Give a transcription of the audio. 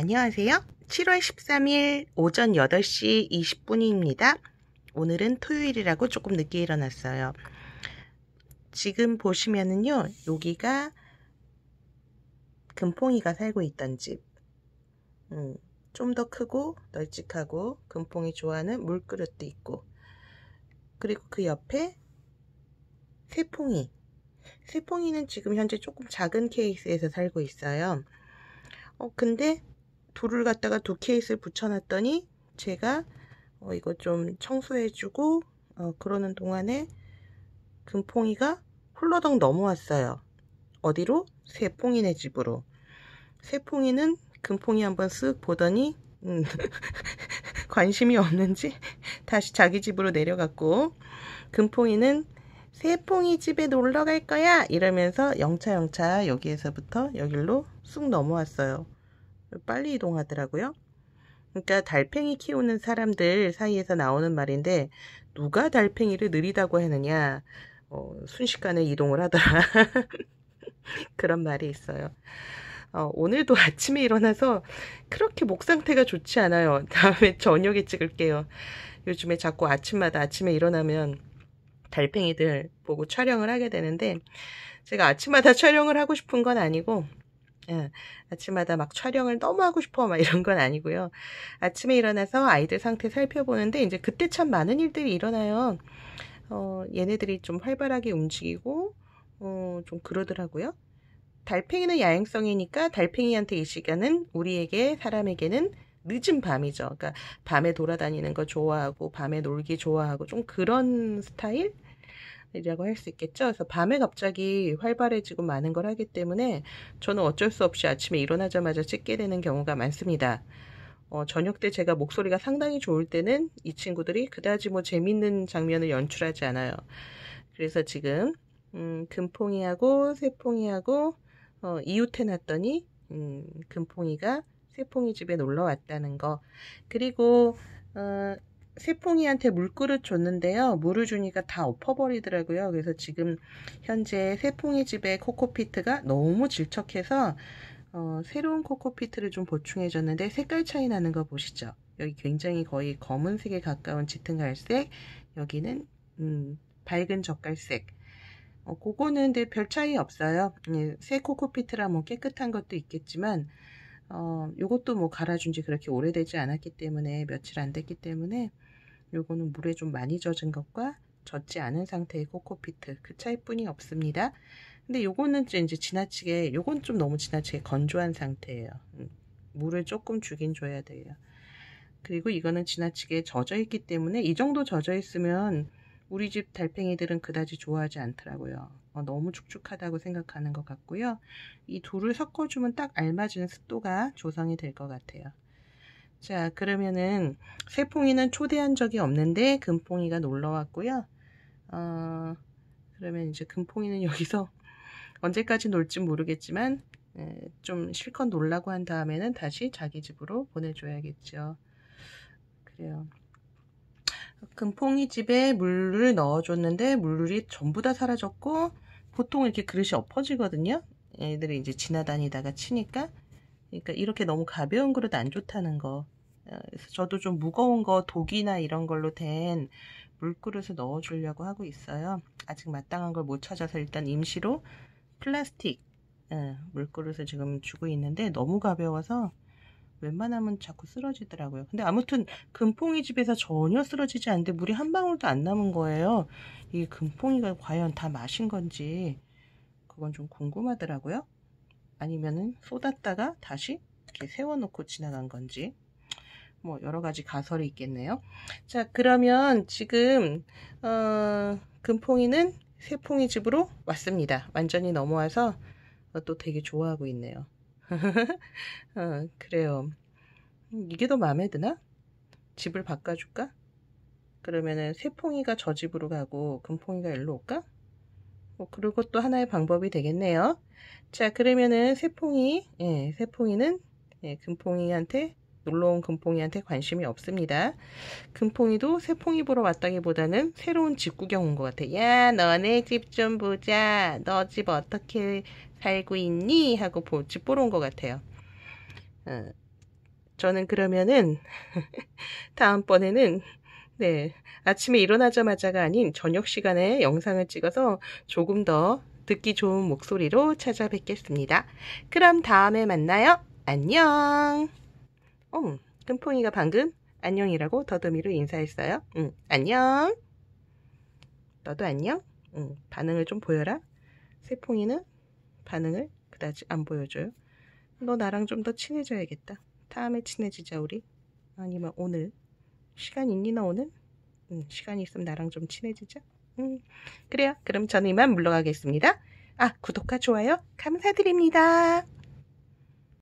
안녕하세요. 7월 13일 오전 8시 20분입니다. 오늘은 토요일이라고 조금 늦게 일어났어요. 지금 보시면은요, 여기가 금퐁이가 살고 있던 집. 음, 좀 더 크고 널찍하고 금퐁이 좋아하는 물그릇도 있고 그리고 그 옆에 새퐁이. 새퐁이는 지금 현재 조금 작은 케이스에서 살고 있어요. 어, 근데 돌을 갖다가 두 케이스를 붙여놨더니 제가 어, 이거 좀 청소해주고 어, 그러는 동안에 금퐁이가 홀러덩 넘어왔어요. 어디로? 새퐁이네 집으로. 새퐁이는 금퐁이 한번 쓱 보더니 음, 관심이 없는지 다시 자기 집으로 내려갔고 금퐁이는 새퐁이 집에 놀러 갈 거야 이러면서 영차영차 여기에서부터 여길로 쑥 넘어왔어요. 빨리 이동하더라고요. 그러니까 달팽이 키우는 사람들 사이에서 나오는 말인데 누가 달팽이를 느리다고 하느냐 어, 순식간에 이동을 하더라 그런 말이 있어요. 어, 오늘도 아침에 일어나서 그렇게 목 상태가 좋지 않아요. 다음에 저녁에 찍을게요. 요즘에 자꾸 아침마다 아침에 일어나면 달팽이들 보고 촬영을 하게 되는데 제가 아침마다 촬영을 하고 싶은 건 아니고 예, 아침마다 막 촬영을 너무 하고 싶어 막 이런 건 아니고요. 아침에 일어나서 아이들 상태 살펴보는데 이제 그때 참 많은 일들이 일어나요. 어, 얘네들이 좀 활발하게 움직이고 어, 좀 그러더라고요. 달팽이는 야행성이니까 달팽이한테 이 시간은 우리에게 사람에게는 늦은 밤이죠. 그러니까 밤에 돌아다니는 거 좋아하고 밤에 놀기 좋아하고 좀 그런 스타일? 이라고 할 수 있겠죠. 그래서 밤에 갑자기 활발해지고 많은 걸 하기 때문에 저는 어쩔 수 없이 아침에 일어나자마자 찍게 되는 경우가 많습니다. 어, 저녁 때 제가 목소리가 상당히 좋을 때는 이 친구들이 그다지 뭐 재밌는 장면을 연출하지 않아요. 그래서 지금 음, 금퐁이하고 새퐁이하고 어, 이웃해 놨더니 음, 금퐁이가 새퐁이 집에 놀러 왔다는 거 그리고 어, 세풍이한테 물그릇 줬는데요. 물을 주니까 다 엎어버리더라고요. 그래서 지금 현재 세풍이 집에 코코피트가 너무 질척해서 어, 새로운 코코피트를 좀 보충해줬는데 색깔 차이 나는 거 보시죠. 여기 굉장히 거의 검은색에 가까운 짙은 갈색, 여기는 음, 밝은 젓갈색. 어, 그거는 별 차이 없어요. 예, 새 코코피트라 뭐 깨끗한 것도 있겠지만 어, 요것도 뭐 갈아준 지 그렇게 오래되지 않았기 때문에 며칠 안 됐기 때문에 요거는 물에 좀 많이 젖은 것과 젖지 않은 상태의 코코피트 그 차이뿐이 없습니다. 근데 요거는 이제 지나치게 요건 좀 너무 지나치게 건조한 상태예요. 음, 물을 조금 주긴 줘야 돼요. 그리고 이거는 지나치게 젖어 있기 때문에 이 정도 젖어 있으면 우리 집 달팽이들은 그다지 좋아하지 않더라고요. 어, 너무 축축하다고 생각하는 것 같고요. 이 둘을 섞어주면 딱 알맞은 습도가 조성이 될 것 같아요. 자 그러면은 세풍이는 초대한 적이 없는데 금풍이가 놀러 왔고요 어, 그러면 이제 금풍이는 여기서 언제까지 놀지 모르겠지만 에, 예, 좀 실컷 놀라고 한 다음에는 다시 자기 집으로 보내줘야겠죠 그래요 금풍이 집에 물을 넣어줬는데 물이 전부 다 사라졌고 보통 이렇게 그릇이 엎어지거든요 애들이 이제 지나다니다가 치니까 그러니까 이렇게 너무 가벼운 그릇 안 좋다는 거. 어, 그래서 저도 좀 무거운 거 독이나 이런 걸로 된 물그릇을 넣어주려고 하고 있어요. 아직 마땅한 걸 못 찾아서 일단 임시로 플라스틱 어, 물그릇을 지금 주고 있는데 너무 가벼워서 웬만하면 자꾸 쓰러지더라고요. 근데 아무튼 금퐁이 집에서 전혀 쓰러지지 않는데 물이 한 방울도 안 남은 거예요. 이 금퐁이가 과연 다 마신 건지 그건 좀 궁금하더라고요. 아니면은 쏟았다가 다시 이렇게 세워놓고 지나간 건지 뭐 여러 가지 가설이 있겠네요. 자 그러면 지금 어, 금퐁이는 새퐁이 집으로 왔습니다. 완전히 넘어와서 또 되게 좋아하고 있네요. 어, 그래요. 음, 이게 더 마음에 드나? 집을 바꿔줄까? 그러면은 새퐁이가저 집으로 가고 금퐁이가 일로 올까? 뭐그리고또 어, 하나의 방법이 되겠네요. 자 그러면은 세풍이 예, 세풍이는 예, 금풍이한테 놀러온 금풍이한테 관심이 없습니다. 금풍이도 새풍이 보러 왔다기보다는 새로운 집 구경 온 것 같아. 야 너네 집 좀 보자. 너 집 어떻게 살고 있니? 하고 집 보러 온 것 같아요. 어, 저는 그러면은 다음번에는 네. 아침에 일어나자마자가 아닌 저녁 시간에 영상을 찍어서 조금 더 듣기 좋은 목소리로 찾아뵙겠습니다. 그럼 다음에 만나요. 안녕. 어, 끔퐁이가 방금 안녕이라고 더듬이로 인사했어요. 응, 안녕. 너도 안녕? 응, 반응을 좀 보여라. 세퐁이는 반응을 그다지 안 보여줘요. 너 나랑 좀 더 친해져야겠다. 다음에 친해지자, 우리. 아니면 오늘. 시간 있니 너 오늘? 음, 시간이 있으면 나랑 좀 친해지자. 음, 그래요. 그럼 저는 이만 물러가겠습니다. 아, 구독과 좋아요 감사드립니다.